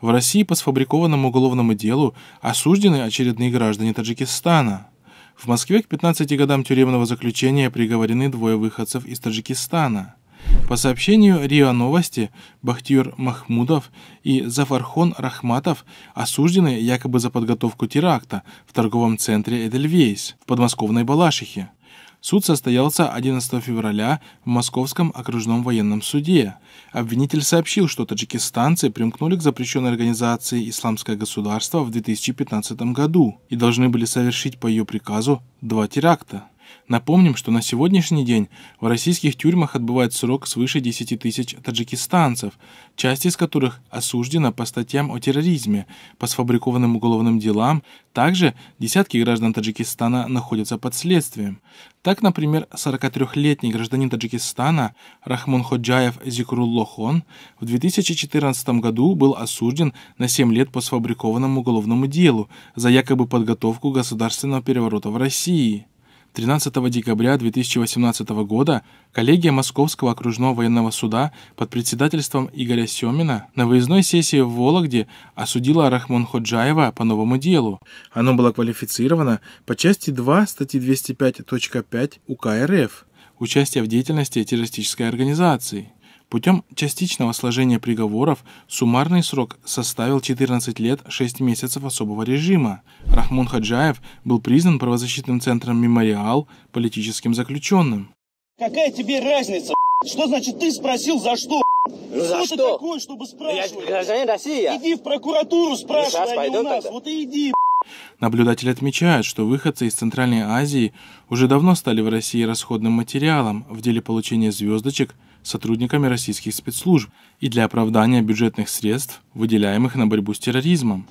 В России по сфабрикованному уголовному делу осуждены очередные граждане Таджикистана. В Москве к 15 годам тюремного заключения приговорены двое выходцев из Таджикистана. По сообщению РИА Новости, Бахтиер Махмудов и Зафархон Рахматов осуждены якобы за подготовку теракта в торговом центре Эдельвейс в подмосковной Балашихе. Суд состоялся 11 февраля в Московском окружном военном суде. Обвинитель сообщил, что таджикистанцы примкнули к запрещенной организации «Исламское государство» в 2015 году и должны были совершить по ее приказу два теракта. Напомним, что на сегодняшний день в российских тюрьмах отбывает срок свыше 10 тысяч таджикистанцев, часть из которых осуждена по статьям о терроризме, по сфабрикованным уголовным делам, также десятки граждан Таджикистана находятся под следствием. Так, например, 43-летний гражданин Таджикистана Рахмон Ходжаев Зикруллохон в 2014 году был осужден на 7 лет по сфабрикованному уголовному делу за якобы подготовку государственного переворота в России. 13 декабря 2018 года коллегия Московского окружного военного суда под председательством Игоря Семина на выездной сессии в Вологде осудила Рахмон Ходжаева по новому делу. Оно было квалифицировано по части 2 статьи 205.5 УК РФ «Участие в деятельности террористической организации». Путем частичного сложения приговоров суммарный срок составил 14 лет 6 месяцев особого режима. Махмун Хаджаев был признан правозащитным центром «Мемориал» политическим заключенным. Какая тебе разница, Что значит ты спросил за что? Ну, за что, что? ты такой, чтобы спрашивать? Я гражданин России. Иди в прокуратуру ну, спрашивай, Сейчас а не у нас. Тогда. Вот и иди, Наблюдатели отмечают, что выходцы из Центральной Азии уже давно стали в России расходным материалом в деле получения звездочек сотрудниками российских спецслужб и для оправдания бюджетных средств, выделяемых на борьбу с терроризмом.